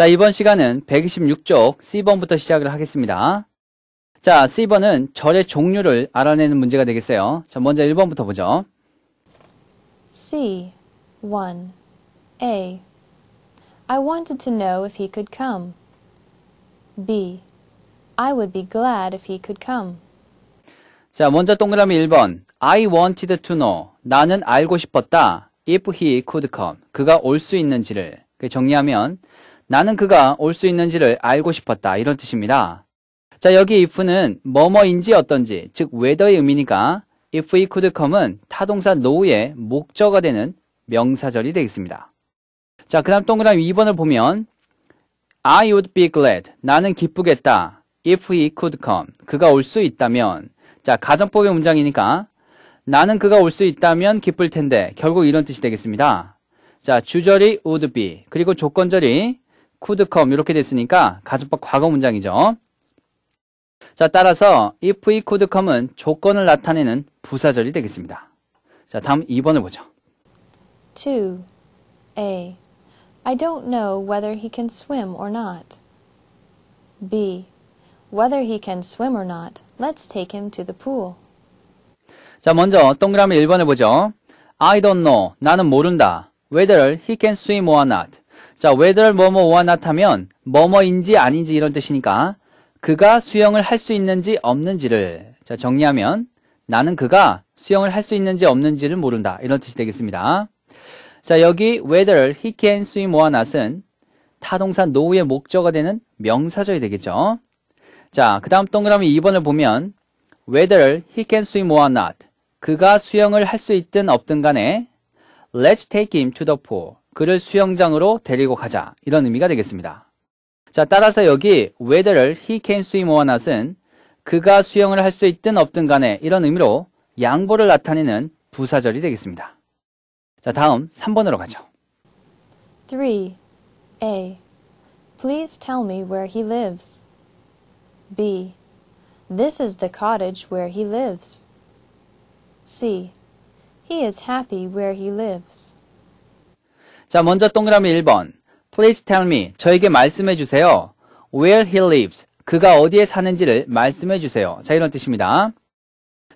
자, 이번 시간은 126쪽 C번부터 시작을 하겠습니다. 자, C번은 절의 종류를 알아내는 문제가 되겠어요. 자, 먼저 1번부터 보죠. C 1 A I wanted to know if he could come. B I would be glad if he could come. 자, 먼저 동그라미 1번. I wanted to know. 나는 알고 싶었다. If he could come. 그가 올 수 있는지를. 정리하면 나는 그가 올 수 있는지를 알고 싶었다. 이런 뜻입니다. 자, 여기 if는 뭐뭐인지 어떤지, 즉 whether의 의미니까 if he could come은 타동사 no의 목적어 되는 명사절이 되겠습니다. 자, 그 다음 동그라미 2번을 보면 I would be glad. 나는 기쁘겠다. If he could come. 그가 올 수 있다면. 자, 가정법의 문장이니까 나는 그가 올 수 있다면 기쁠 텐데. 결국 이런 뜻이 되겠습니다. 자, 주절이 would be. 그리고 조건절이 could컴 이렇게 됐으니까 가정법 과거 문장이죠. 자, 따라서 if he could컴은 조건을 나타내는 부사절이 되겠습니다. 자, 다음 2번을 보죠. 2. A. I don't know whether he can swim or not. B. Whether he can swim or not, let's take him to the pool. 자, 먼저 동그라미 1번을 보죠. I don't know. 나는 모른다. Whether he can swim or not. 자, w h e 뭐뭐 or n 하면 뭐뭐인지 아닌지 이런 뜻이니까 그가 수영을 할 수 있는지 없는지를 자, 정리하면 나는 그가 수영을 할 수 있는지 없는지를 모른다. 이런 뜻이 되겠습니다. 자, 여기 whether he can swim or not은 타동사 노후의 목적어 되는 명사절이 되겠죠. 자, 그 다음 동그라미 2번을 보면 whether he can swim or not 그가 수영을 할 수 있든 없든 간에 let's take him to the pool 그를 수영장으로 데리고 가자. 이런 의미가 되겠습니다. 자, 따라서 여기 whether를 he can swim or not은 그가 수영을 할 수 있든 없든 간에 이런 의미로 양보를 나타내는 부사절이 되겠습니다. 자, 다음 3번으로 가죠. 3. A. Please tell me where he lives. B. This is the cottage where he lives. C. He is happy where he lives. 자, 먼저 동그라미 1번. Please tell me. 저에게 말씀해 주세요. Where he lives. 그가 어디에 사는지를 말씀해 주세요. 자, 이런 뜻입니다.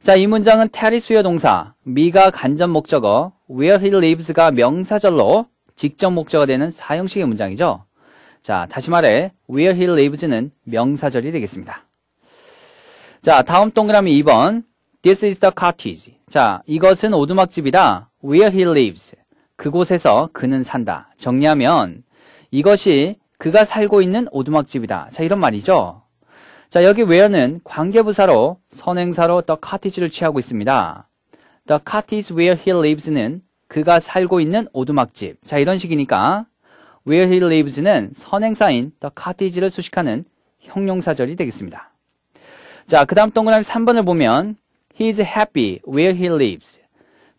자, 이 문장은 테리 수요 동사, 미가 간접 목적어, where he lives가 명사절로 직접 목적어 되는 사용식의 문장이죠. 자, 다시 말해, where he lives는 명사절이 되겠습니다. 자, 다음 동그라미 2번. This is the cottage. 자, 이것은 오두막집이다. Where he lives. 그곳에서 그는 산다. 정리하면 이것이 그가 살고 있는 오두막집이다. 자, 이런 말이죠. 자, 여기 where는 관계부사로 선행사로 the cottage를 취하고 있습니다. The cottage where he lives는 그가 살고 있는 오두막집. 자, 이런 식이니까 where he lives는 선행사인 the cottage를 수식하는 형용사절이 되겠습니다. 자, 그 다음 동그라미 3번을 보면 He is happy where he lives.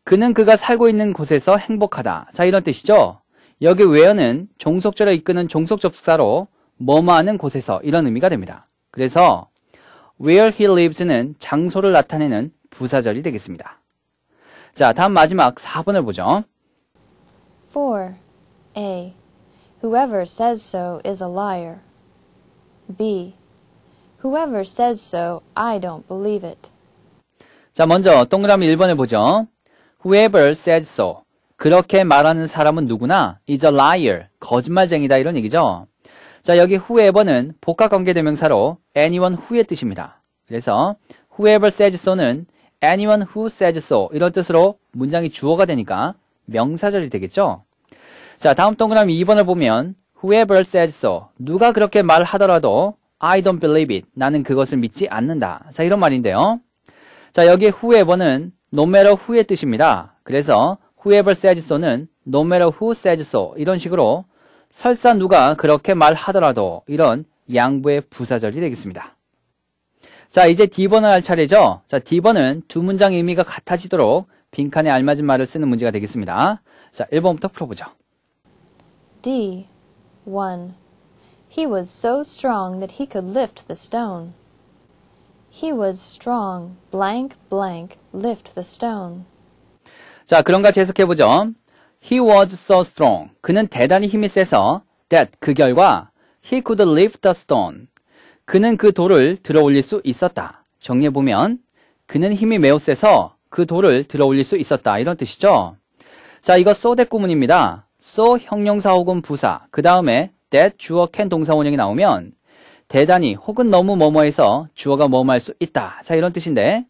그는 그가 살고 있는 곳에서 행복하다. 자, 이런 뜻이죠. 여기 w h e r e 는 종속절을 이끄는 종속접사로 뭐뭐하는 곳에서 이런 의미가 됩니다. 그래서 where he lives는 장소를 나타내는 부사절이 되겠습니다. 자, 다음 마지막 4번을 보죠. 4. A. Whoever says so is a liar. B. Whoever says so, I don't believe it. 자, 먼저 동그라미 1번을 보죠. Whoever says so. 그렇게 말하는 사람은 누구나 is a liar. 거짓말쟁이다 이런 얘기죠. 자, 여기 whoever는 복합 관계대명사로 anyone who의 뜻입니다. 그래서 whoever says so는 anyone who says so 이런 뜻으로 문장이 주어가 되니까 명사절이 되겠죠. 자, 다음 동그라미 2번을 보면 whoever says so 누가 그렇게 말하더라도 I don't believe it 나는 그것을 믿지 않는다. 자, 이런 말인데요. 자, 여기 whoever는 no matter who의 뜻입니다. 그래서 whoever says so는 no matter who says so 이런 식으로 설사 누가 그렇게 말하더라도 이런 양부의 부사절이 되겠습니다. 자 이제 D번을 할 차례죠. 자 D번은 두 문장 의미가 같아지도록 빈칸에 알맞은 말을 쓰는 문제가 되겠습니다. 자 1번부터 풀어보죠. D 1. He was so strong that he could lift the stone. He was strong. blank blank lift the stone. 자, 그런 가재 해석해 보죠. He was so strong. 그는 대단히 힘이 세서 that 그 결과 he could lift the stone. 그는 그 돌을 들어 올릴 수 있었다. 정리해 보면 그는 힘이 매우 세서 그 돌을 들어 올릴 수 있었다. 이런 뜻이죠. 자, 이거 so t h 구문입니다. so 형용사 혹은 부사. 그 다음에 that 주어 can 동사 원형이 나오면 대단히 혹은 너무 뭐뭐해서 주어가 뭐뭐할 수 있다. 자, 이런 뜻인데.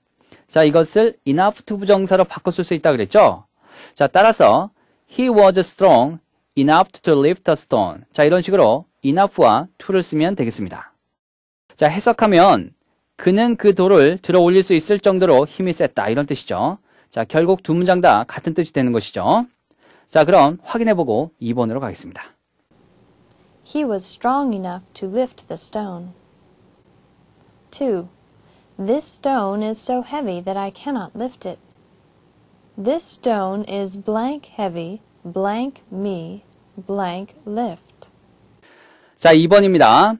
자, 이것을 enough to 부정사로 바꿔 쓸 수 있다 그랬죠? 자, 따라서 he was strong enough to lift a stone. 자, 이런 식으로 enough와 to를 쓰면 되겠습니다. 자, 해석하면 그는 그 돌을 들어 올릴 수 있을 정도로 힘이 셌다. 이런 뜻이죠. 자, 결국 두 문장 다 같은 뜻이 되는 것이죠. 자, 그럼 확인해보고 2번으로 가겠습니다. He was strong enough to lift the stone. 2. This stone is so heavy that I cannot lift it. This stone is blank heavy, blank me, blank lift. 자, 2번입니다.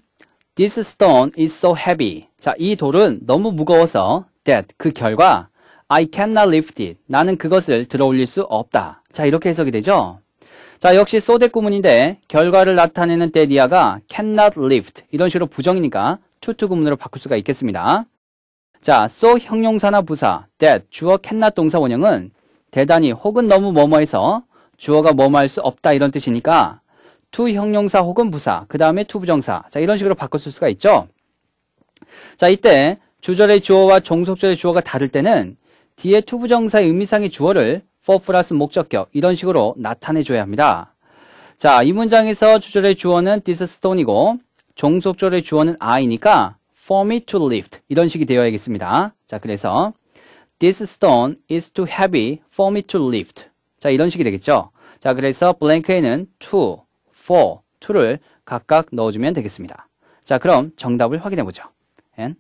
This stone is so heavy. 자, 이 돌은 너무 무거워서 that 그 결과 I cannot lift it. 나는 그것을 들어 올릴 수 없다. 자, 이렇게 해석이 되죠? 자, 역시 소대 구문인데 결과를 나타내는 데디아가 cannot lift 이런 식으로 부정이니까 투투 구문으로 바꿀 수가 있겠습니다. 자, so 형용사나 부사, that 주어 cannot 동사 원형은 대단히 혹은 너무 뭐뭐해서 주어가 뭐뭐할 수 없다 이런 뜻이니까 to 형용사 혹은 부사, 그 다음에 to 부정사 자 이런 식으로 바꿀 수가 있죠. 자, 이때 주절의 주어와 종속절의 주어가 다를 때는 뒤에 to 부정사의 의미상의 주어를 for 플러스 목적격 이런 식으로 나타내줘야 합니다. 자, 이 문장에서 주절의 주어는 this stone이고 종속절의 주어는 I니까 for me to lift 이런 식이 되어야겠습니다. 자, 그래서 this stone is too heavy for me to lift. 자, 이런 식이 되겠죠. 자, 그래서 블랭크에는 to, for, to를 각각 넣어주면 되겠습니다. 자, 그럼 정답을 확인해 보죠. And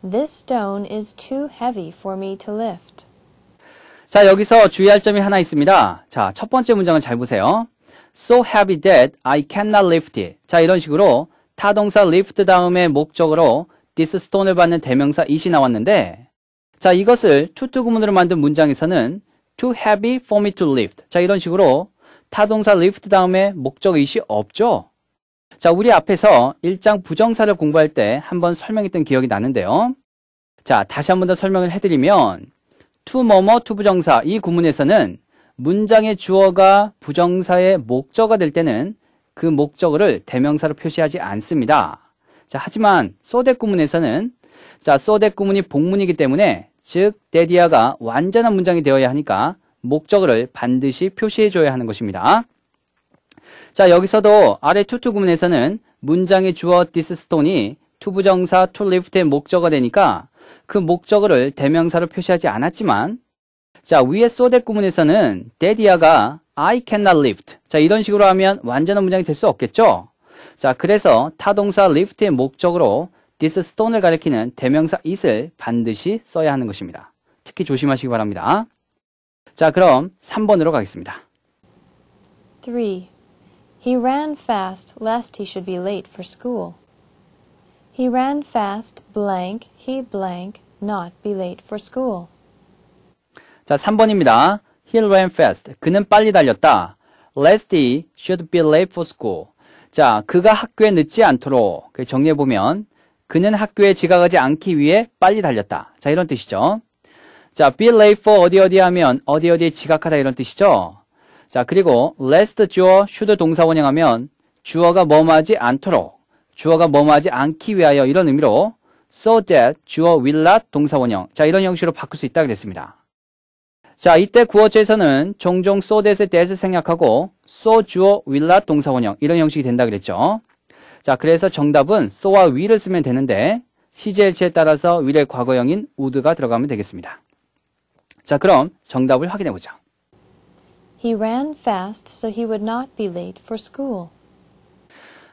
This stone is too heavy for me to lift. 자, 여기서 주의할 점이 하나 있습니다. 자, 첫 번째 문장을 잘 보세요. So heavy that I cannot lift it. 자, 이런 식으로 타동사 lift 다음에 목적으로 this stone을 받는 대명사 it이 나왔는데 자, 이것을 to 구문으로 만든 문장에서는 too heavy for me to lift. 자, 이런 식으로 타동사 lift 다음에 목적 it이 없죠? 자, 우리 앞에서 일장 부정사를 공부할 때 한번 설명했던 기억이 나는데요. 자, 다시 한번 더 설명을 해드리면 투머머 투부정사 이 구문에서는 문장의 주어가 부정사의 목적어가 될 때는 그 목적어를 대명사로 표시하지 않습니다. 자, 하지만 소댓 구문에서는 자, 소댓 구문이 복문이기 때문에 즉 데디아가 완전한 문장이 되어야 하니까 목적어를 반드시 표시해 줘야 하는 것입니다. 자, 여기서도 아래 투투 구문에서는 문장의 주어 디스스톤이 투부정사 투리프트의 목적어가 되니까 그 목적어를 대명사로 표시하지 않았지만 자 위에 소대 구문에서는 데디아가 I cannot lift 자 이런 식으로 하면 완전한 문장이 될 수 없겠죠 자 그래서 타동사 lift의 목적으로 this stone을 가리키는 대명사 it을 반드시 써야 하는 것입니다 특히 조심하시기 바랍니다 자 그럼 3번으로 가겠습니다 3. He ran fast lest he should be late for school. He ran fast blank, he blank, not be late for school. 자, 3번입니다. He ran fast. 그는 빨리 달렸다. Lest he should be late for school. 자, 그가 학교에 늦지 않도록 그 정리해 보면 그는 학교에 지각하지 않기 위해 빨리 달렸다. 자, 이런 뜻이죠. 자, be late for 어디 어디 하면 어디 어디에 지각하다 이런 뜻이죠. 자, 그리고 lest 주어 should 동사 원형하면 주어가 뭐뭐하지 않도록 주어가 뭐뭐하지 않기 위하여 이런 의미로 so that 주어 will not 동사원형 자 이런 형식으로 바꿀 수 있다 그랬습니다. 자 이때 구어체에서는 종종 so that의 that을 생략하고 so 주어 will not 동사원형 이런 형식이 된다 그랬죠. 자 그래서 정답은 so와 will을 쓰면 되는데 시제일치에 따라서 will의 과거형인 would가 들어가면 되겠습니다. 자 그럼 정답을 확인해 보죠. He ran fast so he would not be late for school.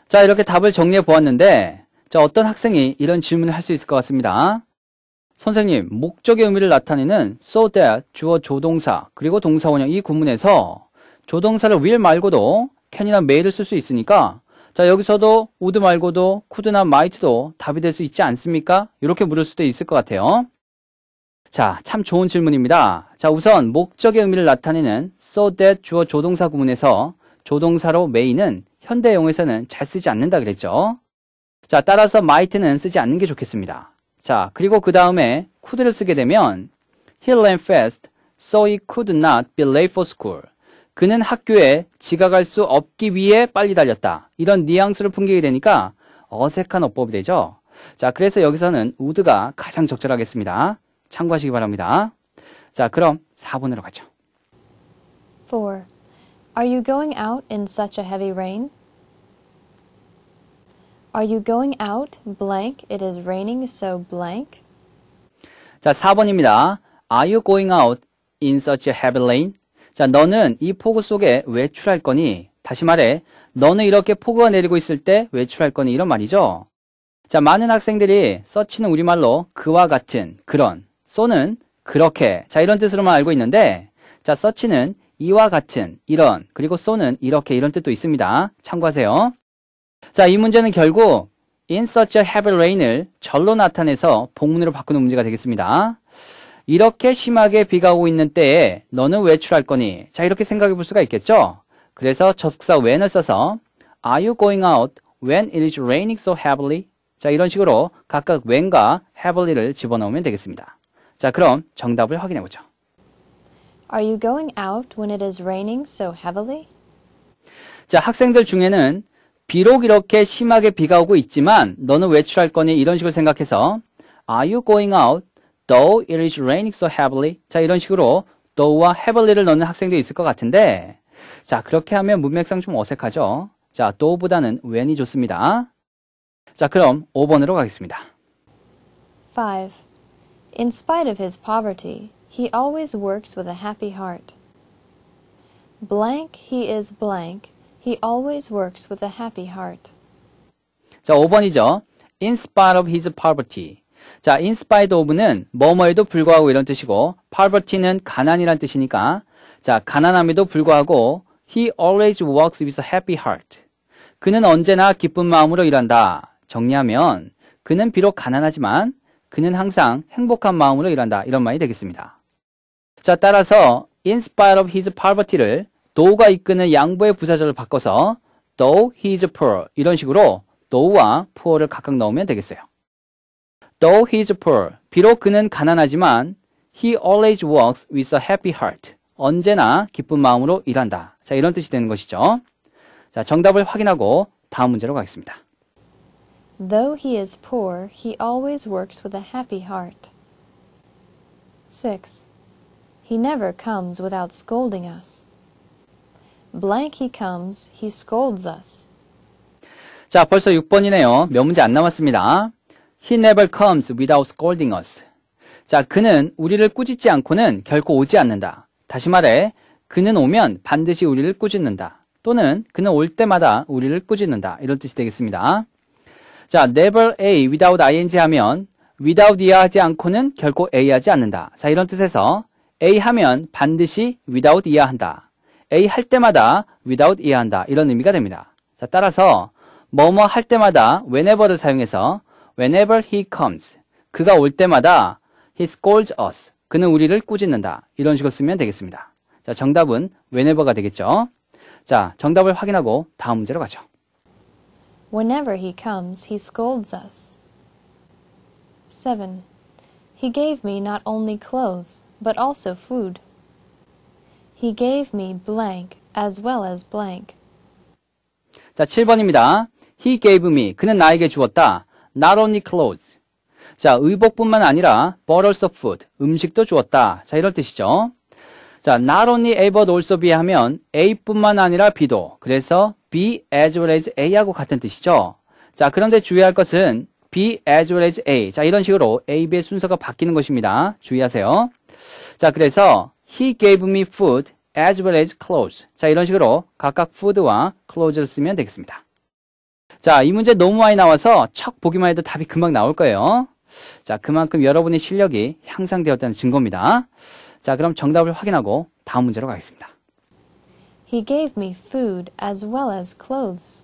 자, 이렇게 답을 정리해 보았는데, 자, 어떤 학생이 이런 질문을 할 수 있을 것 같습니다. 선생님, 목적의 의미를 나타내는 so that 주어 조동사 그리고 동사 원형 이 구문에서 조동사를 will 말고도 can이나 may를 쓸 수 있으니까 자 여기서도 would 말고도 could나 might도 답이 될 수 있지 않습니까? 이렇게 물을 수도 있을 것 같아요. 자, 참 좋은 질문입니다. 자, 우선 목적의 의미를 나타내는 so that 주어 조동사 구문에서 조동사로 may는 현대용에서는 잘 쓰지 않는다 그랬죠. 자, 따라서 might는 쓰지 않는 게 좋겠습니다. 자, 그리고 그 다음에 could를 쓰게 되면 he ran fast, so he could not be late for school. 그는 학교에 지각할 수 없기 위해 빨리 달렸다. 이런 뉘앙스를 풍기게 되니까 어색한 어법이 되죠. 자, 그래서 여기서는 would가 가장 적절하겠습니다. 참고하시기 바랍니다. 자, 그럼 4번으로 가죠. 4. Are you going out in such a heavy rain? Are you going out blank? It is raining so blank. 자, 4번입니다. Are you going out in such a heavy rain? 자, 너는 이 폭우 속에 외출할 거니? 다시 말해, 너는 이렇게 폭우가 내리고 있을 때 외출할 거니? 이런 말이죠. 자, 많은 학생들이 such는 우리말로 그와 같은, 그런, so는 그렇게. 자, 이런 뜻으로만 알고 있는데, 자, such는 이와 같은, 이런, 그리고 쏘는, 이렇게 이런 뜻도 있습니다. 참고하세요. 자, 이 문제는 결국 in such a heavy rain을 절로 나타내서 복문으로 바꾸는 문제가 되겠습니다. 이렇게 심하게 비가 오고 있는 때에 너는 외출할 거니? 자, 이렇게 생각해 볼 수가 있겠죠? 그래서 접속사 when을 써서 Are you going out when it is raining so heavily? 자, 이런 식으로 각각 when과 heavily를 집어넣으면 되겠습니다. 자, 그럼 정답을 확인해 보죠. Are you going out when it is raining so heavily? 자, 학생들 중에는 비록 이렇게 심하게 비가 오고 있지만 너는 외출할 거니 이런 식으로 생각해서 Are you going out though it is raining so heavily? 자, 이런 식으로 though와 heavily를 넣는 학생도 있을 것 같은데 자, 그렇게 하면 문맥상 좀 어색하죠? 자, though보다는 when이 좋습니다. 자, 그럼 5번으로 가겠습니다. 5. In spite of his poverty, He always works with a happy heart. blank he is blank. He always works with a happy heart. 자, 5번이죠. in spite of his poverty. 자, in spite of는 뭐뭐에도 불구하고 이런 뜻이고 poverty는 가난이란 뜻이니까 자, 가난함에도 불구하고 he always works with a happy heart. 그는 언제나 기쁜 마음으로 일한다. 정리하면 그는 비록 가난하지만 그는 항상 행복한 마음으로 일한다. 이런 말이 되겠습니다. 자, 따라서 in spite of his poverty를 though가 이끄는 양보의 부사절을 바꿔서 though he is poor 이런 식으로 though와 poor를 각각 넣으면 되겠어요. Though he is poor, 비록 그는 가난하지만 he always works with a happy heart. 언제나 기쁜 마음으로 일한다. 자, 이런 뜻이 되는 것이죠. 자, 정답을 확인하고 다음 문제로 가겠습니다. Though he is poor, he always works with a happy heart. 6. He never comes without scolding us. Blank he comes, he scolds us. 자, 벌써 6번이네요. 몇 문제 안 남았습니다. He never comes without scolding us. 자, 그는 우리를 꾸짖지 않고는 결코 오지 않는다. 다시 말해, 그는 오면 반드시 우리를 꾸짖는다. 또는 그는 올 때마다 우리를 꾸짖는다. 이런 뜻이 되겠습니다. 자, never a without ing 하면 without ear 하지 않고는 결코 a 하지 않는다. 자, 이런 뜻에서 A 하면 반드시 without 이어야 한다. A 할 때마다 without 이어야 한다. 이런 의미가 됩니다. 자, 따라서 뭐뭐 할 때마다 whenever를 사용해서 whenever he comes 그가 올 때마다 he scolds us 그는 우리를 꾸짖는다. 이런 식으로 쓰면 되겠습니다. 자, 정답은 whenever가 되겠죠. 자, 정답을 확인하고 다음 문제로 가죠. Whenever he comes, he scolds us. 7. He gave me not only clothes, but also food. He gave me blank as well as blank. 자, 7번입니다. He gave me. 그는 나에게 주었다. Not only clothes. 자, 의복뿐만 아니라 but also food. 음식도 주었다. 자, 이럴 뜻이죠. 자, not only A but also B e 하면 A뿐만 아니라 B도. 그래서 B as well as A하고 같은 뜻이죠. 자, 그런데 주의할 것은 B as well as A. 자, 이런 식으로 A, B의 순서가 바뀌는 것입니다. 주의하세요. 자, 그래서 he gave me food as well as clothes. 자, 이런 식으로 각각 food와 clothes를 쓰면 되겠습니다. 자, 이 문제 너무 많이 나와서 척 보기만 해도 답이 금방 나올 거예요. 자, 그만큼 여러분의 실력이 향상되었다는 증거입니다. 자, 그럼 정답을 확인하고 다음 문제로 가겠습니다. He gave me food as well as clothes.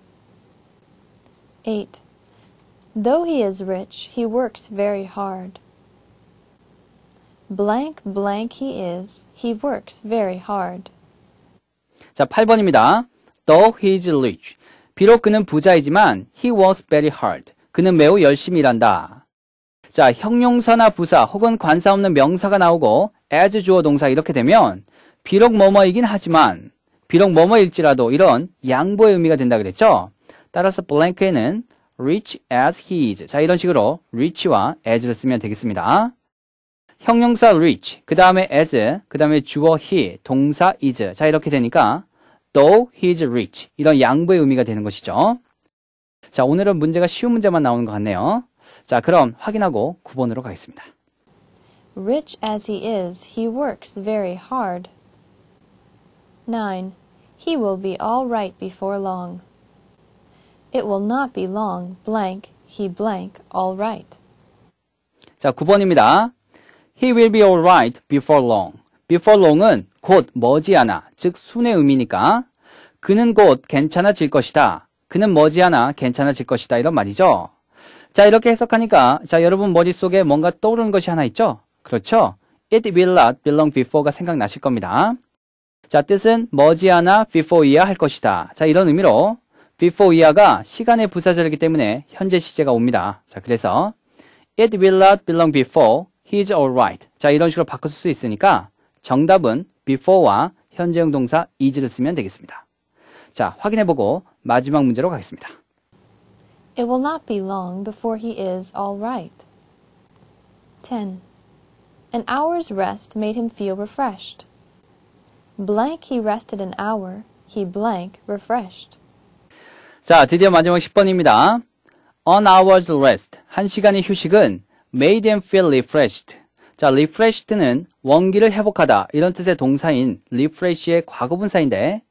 8. Though he is rich, he works very hard. blank blank he is. He works very hard. 자, 8번입니다. Though he is rich. 비록 그는 부자이지만 he works very hard. 그는 매우 열심히 일한다. 자, 형용사나 부사 혹은 관사 없는 명사가 나오고 as 주어 동사 이렇게 되면 비록 뭐뭐이긴 하지만 비록 뭐뭐일지라도 이런 양보의 의미가 된다 그랬죠? 따라서 블랭크에는 rich as he is. 자, 이런 식으로 rich와 as를 쓰면 되겠습니다. 형용사 reach, 그 다음에 as, 그 다음에 주어 he, 동사 is. 자, 이렇게 되니까 though his reach. 이런 양보의 의미가 되는 것이죠. 자, 오늘은 문제가 쉬운 문제만 나오는 것 같네요. 자, 그럼 확인하고 9번으로 가겠습니다. Rich as he is, he works very hard. 9. He will be all right before long. It will not be long, blank, he blank, all right. 자, 9번입니다. He will be alright before long. Before long은 곧 머지않아, 즉 순의 의미니까 그는 곧 괜찮아질 것이다. 그는 머지않아 괜찮아질 것이다. 이런 말이죠. 자, 이렇게 해석하니까 자, 여러분 머릿속에 뭔가 떠오르는 것이 하나 있죠? 그렇죠? It will not belong before가 생각나실 겁니다. 자, 뜻은 머지않아 before 이하 할 것이다. 자, 이런 의미로 before 이하가 시간의 부사절이기 때문에 현재 시제가 옵니다. 자, 그래서 it will not belong before He is alright. 자, 이런 식으로 바꿀 수 있으니까 정답은 before와 현재형 동사 is를 쓰면 되겠습니다. 자, 확인해보고 마지막 문제로 가겠습니다. It will not be long before he is alright. 10. An hour's rest made him feel refreshed. Blank he rested an hour, he blank refreshed. 자, 드디어 마지막 10번입니다. An hour's rest, 한 시간의 휴식은 made them feel refreshed. 자, refreshed는 원기를 회복하다 이런 뜻의 동사인 refresh의 과거분사인데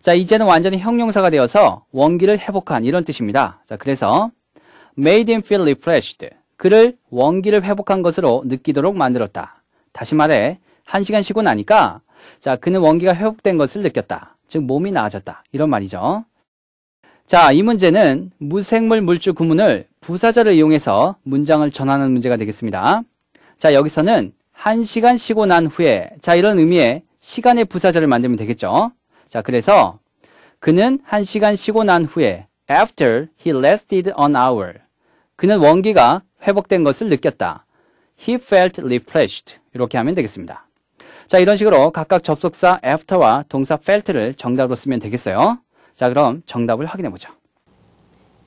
자, 이제는 완전히 형용사가 되어서 원기를 회복한 이런 뜻입니다. 자, 그래서 made him feel refreshed. 그를 원기를 회복한 것으로 느끼도록 만들었다. 다시 말해, 한 시간 쉬고 나니까, 자, 그는 원기가 회복된 것을 느꼈다. 즉, 몸이 나아졌다. 이런 말이죠. 자, 이 문제는 무생물 물주 구문을 부사자를 이용해서 문장을 전하는 문제가 되겠습니다. 자, 여기서는 한시간 쉬고 난 후에 자, 이런 의미의 시간의 부사자를 만들면 되겠죠. 자, 그래서 그는 한시간 쉬고 난 후에 after he rested an hour 그는 원기가 회복된 것을 느꼈다. he felt refreshed 이렇게 하면 되겠습니다. 자, 이런 식으로 각각 접속사 after와 동사 felt를 정답으로 쓰면 되겠어요. 자, 그럼 정답을 확인해 보죠.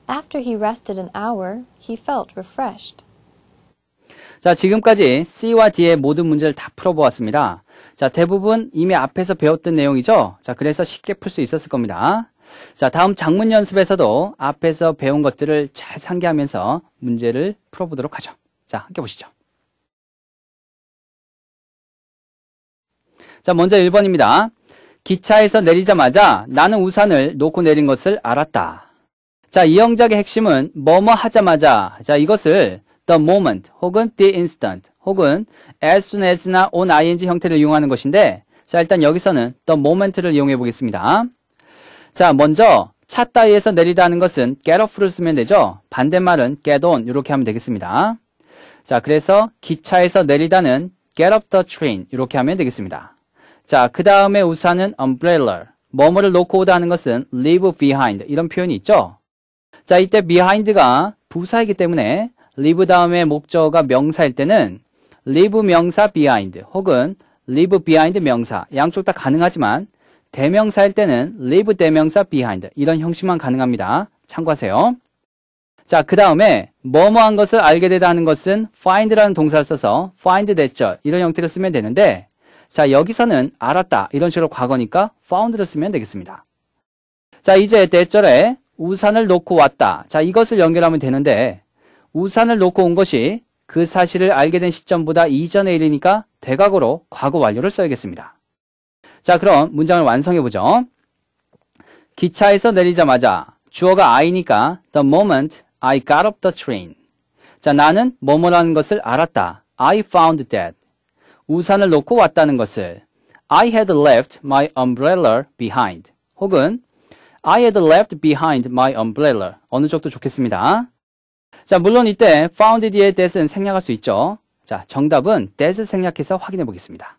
After he rested an hour, he felt refreshed. 자, 지금까지 C와 D의 모든 문제를 다 풀어보았습니다. 자, 대부분 이미 앞에서 배웠던 내용이죠? 자, 그래서 쉽게 풀 수 있었을 겁니다. 자, 다음 작문 연습에서도 앞에서 배운 것들을 잘 상기하면서 문제를 풀어보도록 하죠. 자, 함께 보시죠. 자, 먼저 1번입니다. 기차에서 내리자마자 나는 우산을 놓고 내린 것을 알았다. 자, 이 영작의 핵심은 뭐뭐 하자마자 자, 이것을 the moment 혹은 the instant 혹은 as soon as나 on ing 형태를 이용하는 것인데 자, 일단 여기서는 the moment를 이용해 보겠습니다. 자, 먼저 찾다에서 내리다는 것은 get off를 쓰면 되죠. 반대말은 get on 이렇게 하면 되겠습니다. 자, 그래서 기차에서 내리다는 get off the train 이렇게 하면 되겠습니다. 자, 그 다음에 우산은 umbrella. 뭐뭐를 놓고 오다는 것은 leave behind. 이런 표현이 있죠? 자, 이때 behind가 부사이기 때문에 leave 다음에 목적어가 명사일 때는 leave 명사 behind 혹은 leave behind 명사 양쪽 다 가능하지만 대명사일 때는 leave 대명사 behind 이런 형식만 가능합니다. 참고하세요. 자, 그 다음에 뭐뭐한 것을 알게 되다는 것은 find라는 동사를 써서 find 됐죠. 이런 형태를 쓰면 되는데 자, 여기서는 알았다 이런 식으로 과거니까 found를 쓰면 되겠습니다. 자, 이제 대절에 우산을 놓고 왔다. 자, 이것을 연결하면 되는데 우산을 놓고 온 것이 그 사실을 알게 된 시점보다 이전의 일이니까 대각으로 과거 완료를 써야겠습니다. 자, 그럼 문장을 완성해 보죠. 기차에서 내리자마자 주어가 I니까 the moment I got off the train. 자, 나는 뭐뭐라는 것을 알았다. I found that. 우산을 놓고 왔다는 것을 I had left my umbrella behind 혹은 I had left behind my umbrella 어느 쪽도 좋겠습니다. 자, 물론 이때 found 뒤에 that은 생략할 수 있죠. 자, 정답은 that 생략해서 확인해 보겠습니다.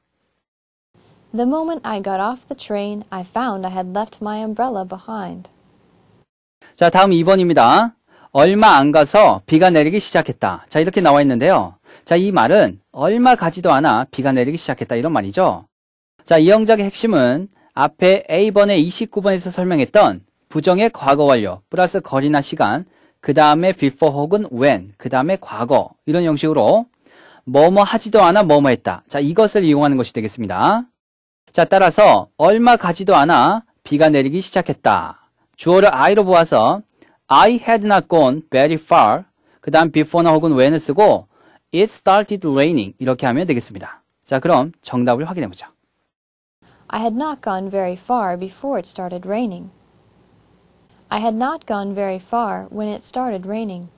The moment I got off the train, I found I had left my umbrella behind. 자, 다음 2번입니다. 얼마 안 가서 비가 내리기 시작했다. 자, 이렇게 나와 있는데요. 자, 이 말은 얼마 가지도 않아 비가 내리기 시작했다 이런 말이죠. 자, 이 영작의 핵심은 앞에 A번의 29번에서 설명했던 부정의 과거 완료 플러스 거리나 시간 그 다음에 before 혹은 when 그 다음에 과거 이런 형식으로 뭐뭐 하지도 않아 뭐뭐 했다 자 이것을 이용하는 것이 되겠습니다 자 따라서 얼마 가지도 않아 비가 내리기 시작했다 주어를 I로 보아서 I had not gone very far 그 다음 before나 혹은 when을 쓰고 It started raining. 이렇게 하면 되겠습니다. 자, 그럼 정답을 확인해 보죠. I had not gone very far before it started raining. I had not gone very far when it started raining.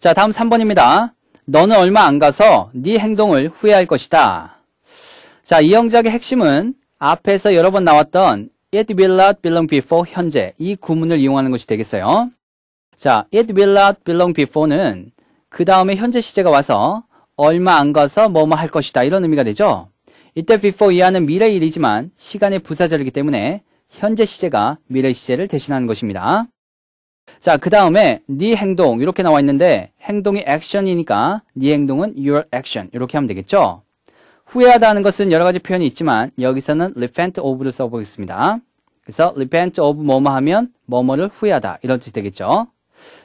자, 다음 3번입니다. 너는 얼마 안 가서 네 행동을 후회할 것이다. 자, 이 영작의 핵심은 앞에서 여러 번 나왔던 it will not belong before 현재 이 구문을 이용하는 것이 되겠어요. 자, it will not belong before는 그 다음에 현재 시제가 와서 얼마 안 가서 뭐뭐 할 것이다 이런 의미가 되죠. 이때 before 이하는 미래일이지만 시간의 부사절이기 때문에 현재 시제가 미래 시제를 대신하는 것입니다. 자, 그 다음에 네 행동 이렇게 나와 있는데 행동이 action이니까 네 행동은 your action 이렇게 하면 되겠죠. 후회하다 하는 것은 여러 가지 표현이 있지만 여기서는 repent of를 써보겠습니다. 그래서 repent of 뭐뭐 하면 뭐뭐를 후회하다 이런 뜻이 되겠죠.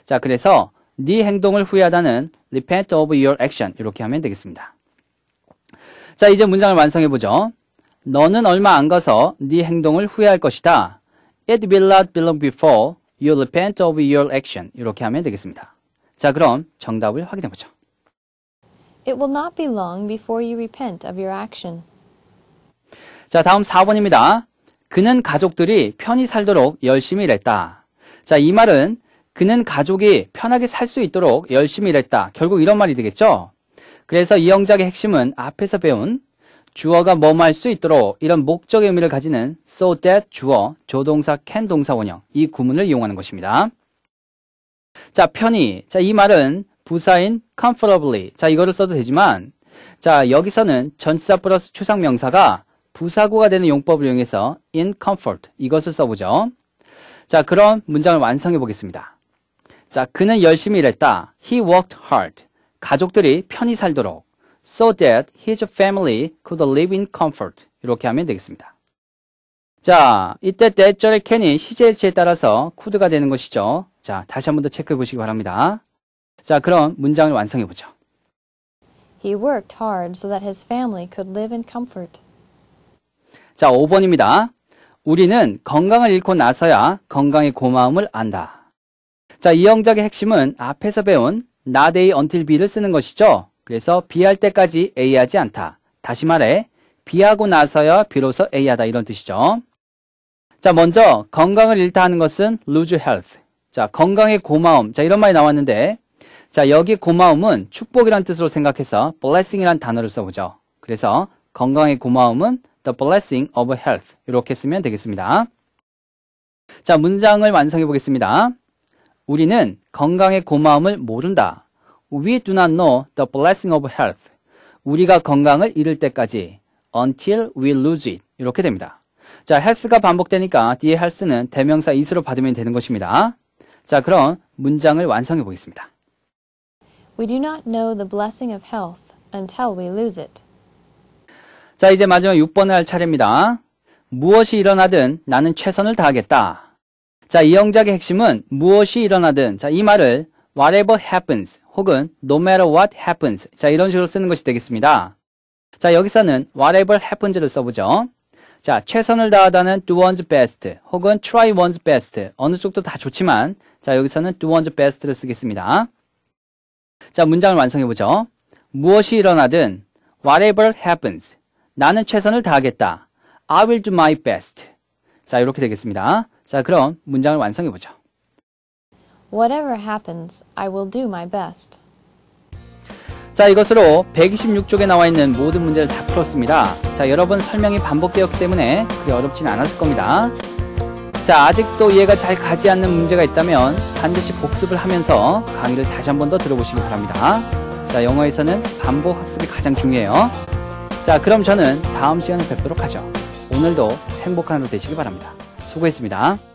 자, 그래서 네 행동을 후회하다는 repent of your action 이렇게 하면 되겠습니다. 자, 이제 문장을 완성해 보죠. 너는 얼마 안 가서 네 행동을 후회할 것이다. It will not belong before you repent of your action. 이렇게 하면 되겠습니다. 자, 그럼 정답을 확인해 보죠. It will not be long before you repent of your action. 자, 다음 4번입니다. 그는 가족들이 편히 살도록 열심히 일했다. 자, 이 말은 그는 가족이 편하게 살 수 있도록 열심히 일했다. 결국 이런 말이 되겠죠? 그래서 이 영작의 핵심은 앞에서 배운 주어가 뭐뭐할 수 있도록 이런 목적의 의미를 가지는 so that 주어, 조동사 can 동사 원형 이 구문을 이용하는 것입니다. 자, 편히. 자, 이 말은 부사인 comfortably. 자, 이거를 써도 되지만 자, 여기서는 전치사 플러스 추상명사가 부사구가 되는 용법을 이용해서 in comfort 이것을 써보죠. 자, 그럼 문장을 완성해 보겠습니다. 자, 그는 열심히 일했다. He worked hard. 가족들이 편히 살도록. So that his family could live in comfort. 이렇게 하면 되겠습니다. 자, 이때 that절의 can이 시제일치에 따라서 could가 되는 것이죠. 자, 다시 한 번 더 체크해 보시기 바랍니다. 자, 그럼 문장을 완성해 보죠. He worked hard so that his family could live in comfort. 자, 5번입니다. 우리는 건강을 잃고 나서야 건강의 고마움을 안다. 자, 이 영작의 핵심은 앞에서 배운 not a until b를 쓰는 것이죠. 그래서 b 할 때까지 a 하지 않다. 다시 말해 b 하고 나서야 비로소 a 하다 이런 뜻이죠. 자, 먼저 건강을 잃다 하는 것은 lose health. 자, 건강의 고마움. 자, 이런 말이 나왔는데 자, 여기 고마움은 축복이란 뜻으로 생각해서 blessing이란 단어를 써보죠. 그래서 건강의 고마움은 the blessing of health. 이렇게 쓰면 되겠습니다. 자, 문장을 완성해 보겠습니다. 우리는 건강의 고마움을 모른다. We do not know the blessing of health. 우리가 건강을 잃을 때까지 until we lose it. 이렇게 됩니다. 자, health가 반복되니까 뒤에 health는 대명사 is로 받으면 되는 것입니다. 자, 그럼 문장을 완성해 보겠습니다. We do not know the blessing of health until we lose it. 자, 이제 마지막 6번을 할 차례입니다. 무엇이 일어나든 나는 최선을 다하겠다. 자, 이 영작의 핵심은 무엇이 일어나든 자, 이 말을 whatever happens 혹은 no matter what happens 자, 이런 식으로 쓰는 것이 되겠습니다. 자, 여기서는 whatever happens를 써보죠. 자, 최선을 다하다는 do one's best 혹은 try one's best 어느 쪽도 다 좋지만 자, 여기서는 do one's best를 쓰겠습니다. 자, 문장을 완성해 보죠. 무엇이 일어나든 whatever happens 나는 최선을 다하겠다. I will do my best. 자, 이렇게 되겠습니다. 자, 그럼 문장을 완성해 보죠. Whatever happens, I will do my best. 자, 이것으로 126쪽에 나와 있는 모든 문제를 다 풀었습니다. 자, 여러 번 설명이 반복되었기 때문에 그리 어렵진 않았을 겁니다. 자, 아직도 이해가 잘 가지 않는 문제가 있다면 반드시 복습을 하면서 강의를 다시 한 번 더 들어보시기 바랍니다. 자, 영어에서는 반복 학습이 가장 중요해요. 자, 그럼 저는 다음 시간에 뵙도록 하죠. 오늘도 행복한 하루 되시기 바랍니다. 수고했습니다.